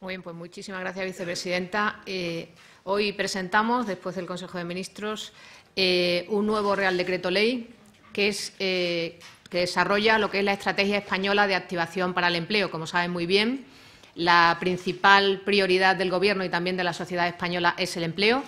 Muy bien, pues muchísimas gracias, vicepresidenta. Eh, hoy presentamos, después del Consejo de Ministros, eh, un nuevo Real Decreto Ley que, es, eh, que desarrolla lo que es la Estrategia Española de Activación para el Empleo. Como saben muy bien, la principal prioridad del Gobierno y también de la sociedad española es el empleo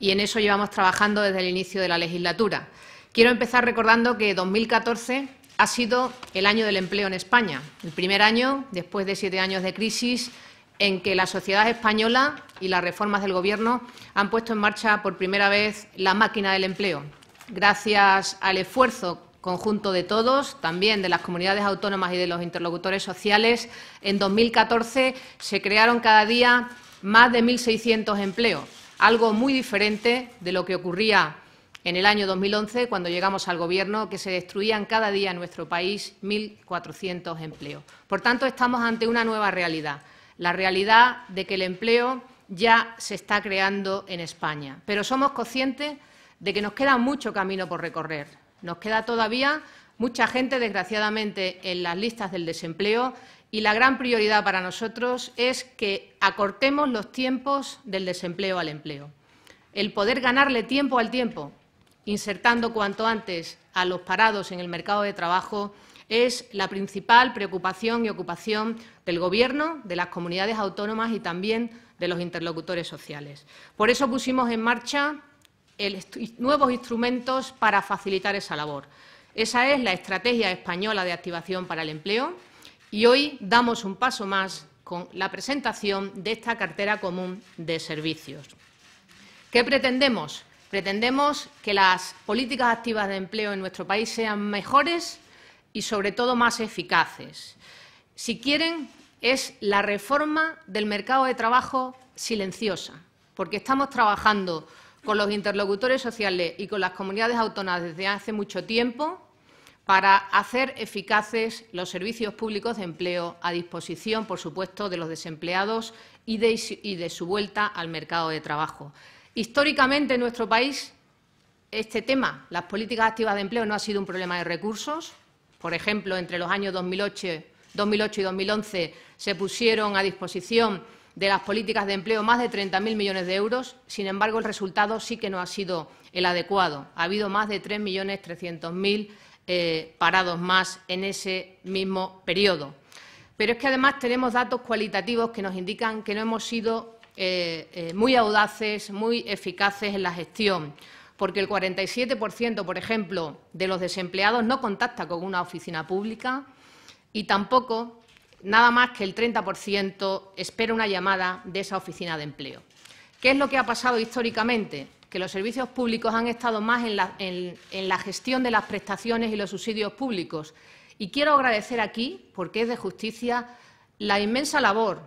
y en eso llevamos trabajando desde el inicio de la legislatura. Quiero empezar recordando que 2014 ha sido el año del empleo en España, el primer año, después de siete años de crisis, en que la sociedad española y las reformas del Gobierno han puesto en marcha por primera vez la máquina del empleo. Gracias al esfuerzo conjunto de todos, también de las comunidades autónomas y de los interlocutores sociales, en 2014 se crearon cada día más de 1.600 empleos, algo muy diferente de lo que ocurría en el año 2011, cuando llegamos al Gobierno, que se destruían cada día en nuestro país 1.400 empleos. Por tanto, estamos ante una nueva realidad la realidad de que el empleo ya se está creando en España. Pero somos conscientes de que nos queda mucho camino por recorrer. Nos queda todavía mucha gente, desgraciadamente, en las listas del desempleo y la gran prioridad para nosotros es que acortemos los tiempos del desempleo al empleo. El poder ganarle tiempo al tiempo, insertando cuanto antes a los parados en el mercado de trabajo, es la principal preocupación y ocupación del Gobierno, de las comunidades autónomas y también de los interlocutores sociales. Por eso pusimos en marcha nuevos instrumentos para facilitar esa labor. Esa es la Estrategia Española de Activación para el Empleo y hoy damos un paso más con la presentación de esta cartera común de servicios. ¿Qué pretendemos? Pretendemos que las políticas activas de empleo en nuestro país sean mejores y sobre todo más eficaces. Si quieren, es la reforma del mercado de trabajo silenciosa, porque estamos trabajando con los interlocutores sociales y con las comunidades autónomas desde hace mucho tiempo para hacer eficaces los servicios públicos de empleo a disposición, por supuesto, de los desempleados y de, su vuelta al mercado de trabajo. Históricamente, en nuestro país, este tema, las políticas activas de empleo, no ha sido un problema de recursos, por ejemplo, entre los años 2008, 2008 y 2011 se pusieron a disposición de las políticas de empleo más de 30.000 millones de euros. Sin embargo, el resultado sí que no ha sido el adecuado. Ha habido más de 3.300.000 eh, parados más en ese mismo periodo. Pero es que además tenemos datos cualitativos que nos indican que no hemos sido eh, eh, muy audaces, muy eficaces en la gestión porque el 47%, por ejemplo, de los desempleados no contacta con una oficina pública y tampoco nada más que el 30% espera una llamada de esa oficina de empleo. ¿Qué es lo que ha pasado históricamente? Que los servicios públicos han estado más en la, en la gestión de las prestaciones y los subsidios públicos. Y quiero agradecer aquí, porque es de justicia, la inmensa labor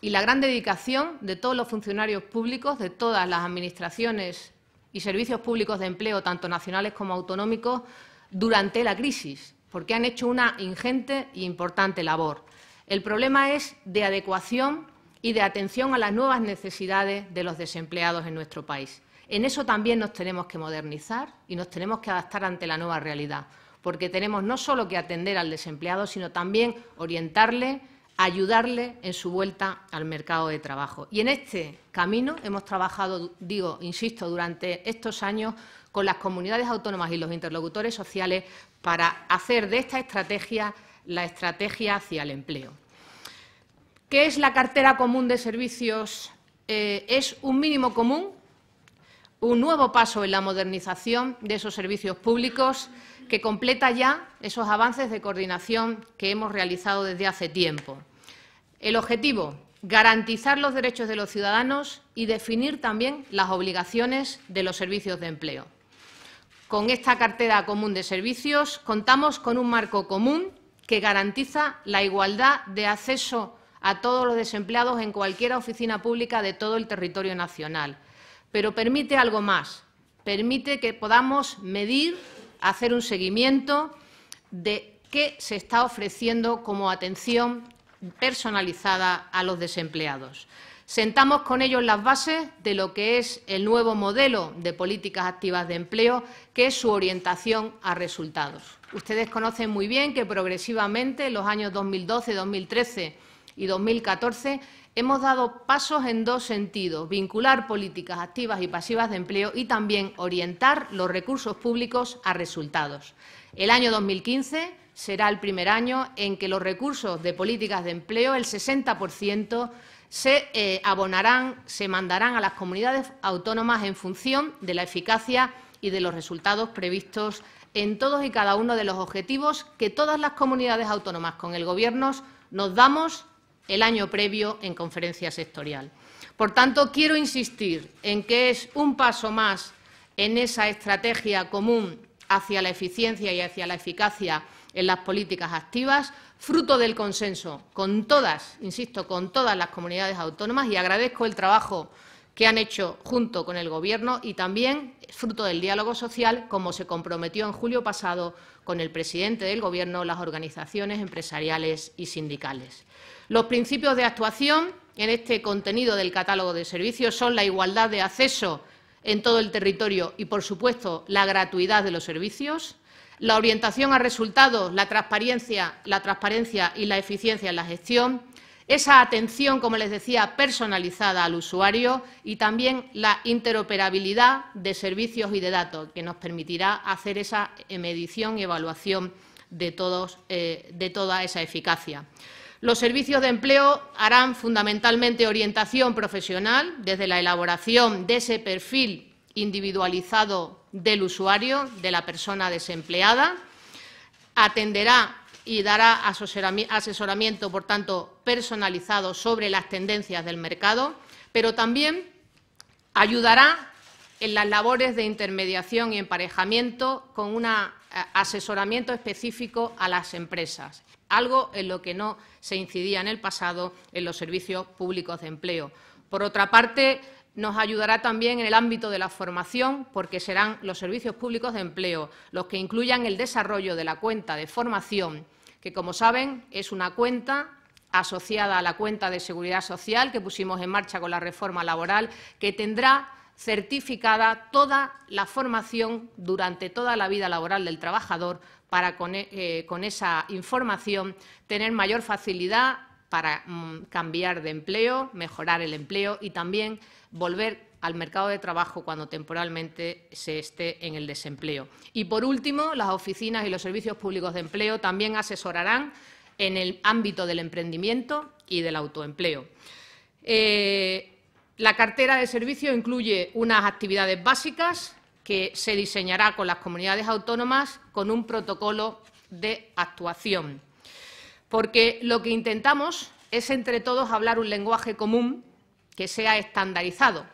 y la gran dedicación de todos los funcionarios públicos, de todas las administraciones y servicios públicos de empleo, tanto nacionales como autonómicos, durante la crisis, porque han hecho una ingente e importante labor. El problema es de adecuación y de atención a las nuevas necesidades de los desempleados en nuestro país. En eso también nos tenemos que modernizar y nos tenemos que adaptar ante la nueva realidad, porque tenemos no solo que atender al desempleado, sino también orientarle, ayudarle en su vuelta al mercado de trabajo. Y en este camino hemos trabajado, digo, insisto, durante estos años con las comunidades autónomas y los interlocutores sociales para hacer de esta estrategia la estrategia hacia el empleo. ¿Qué es la cartera común de servicios? Eh, es un mínimo común un nuevo paso en la modernización de esos servicios públicos que completa ya esos avances de coordinación que hemos realizado desde hace tiempo. El objetivo, garantizar los derechos de los ciudadanos y definir también las obligaciones de los servicios de empleo. Con esta cartera común de servicios contamos con un marco común que garantiza la igualdad de acceso a todos los desempleados en cualquier oficina pública de todo el territorio nacional pero permite algo más. Permite que podamos medir, hacer un seguimiento de qué se está ofreciendo como atención personalizada a los desempleados. Sentamos con ellos las bases de lo que es el nuevo modelo de políticas activas de empleo, que es su orientación a resultados. Ustedes conocen muy bien que progresivamente en los años 2012, 2013 y 2014 hemos dado pasos en dos sentidos, vincular políticas activas y pasivas de empleo y también orientar los recursos públicos a resultados. El año 2015 será el primer año en que los recursos de políticas de empleo, el 60%, se eh, abonarán, se mandarán a las comunidades autónomas en función de la eficacia y de los resultados previstos en todos y cada uno de los objetivos que todas las comunidades autónomas con el Gobierno nos damos el año previo en conferencia sectorial. Por tanto, quiero insistir en que es un paso más en esa estrategia común hacia la eficiencia y hacia la eficacia en las políticas activas, fruto del consenso con todas, insisto, con todas las comunidades autónomas y agradezco el trabajo que han hecho junto con el Gobierno y también fruto del diálogo social, como se comprometió en julio pasado con el presidente del Gobierno, las organizaciones empresariales y sindicales. Los principios de actuación en este contenido del catálogo de servicios son la igualdad de acceso en todo el territorio y, por supuesto, la gratuidad de los servicios, la orientación a resultados, la transparencia, la transparencia y la eficiencia en la gestión, esa atención, como les decía, personalizada al usuario y también la interoperabilidad de servicios y de datos, que nos permitirá hacer esa medición y evaluación de eh, toda esa eficacia. Los servicios de empleo harán fundamentalmente orientación profesional desde la elaboración de ese perfil individualizado del usuario, de la persona desempleada. Atenderá y dará asesoramiento, por tanto, personalizado sobre las tendencias del mercado, pero también ayudará en las labores de intermediación y emparejamiento con un eh, asesoramiento específico a las empresas algo en lo que no se incidía en el pasado en los servicios públicos de empleo. Por otra parte, nos ayudará también en el ámbito de la formación, porque serán los servicios públicos de empleo los que incluyan el desarrollo de la cuenta de formación, que, como saben, es una cuenta asociada a la cuenta de seguridad social que pusimos en marcha con la reforma laboral, que tendrá certificada toda la formación durante toda la vida laboral del trabajador para e, eh, con, esa información tener mayor facilidad para mm, cambiar de empleo, mejorar el empleo y también volver al mercado de trabajo cuando temporalmente se esté en el desempleo. Y por último, las oficinas y los servicios públicos de empleo también asesorarán en el ámbito del emprendimiento y del autoempleo. Eh, la cartera de servicios incluye unas actividades básicas que se diseñará con las comunidades autónomas con un protocolo de actuación. Porque lo que intentamos es entre todos hablar un lenguaje común que sea estandarizado,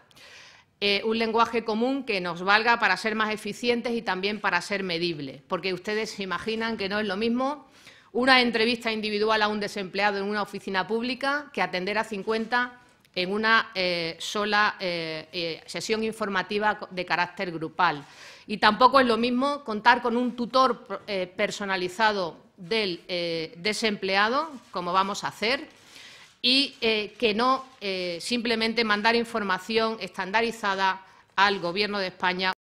eh, un lenguaje común que nos valga para ser más eficientes y también para ser medibles. porque ustedes se imaginan que no es lo mismo una entrevista individual a un desempleado en una oficina pública que atender a 50 en una eh, sola eh, eh, sesión informativa de carácter grupal. Y tampoco es lo mismo contar con un tutor personalizado del desempleado, como vamos a hacer, y que no simplemente mandar información estandarizada al Gobierno de España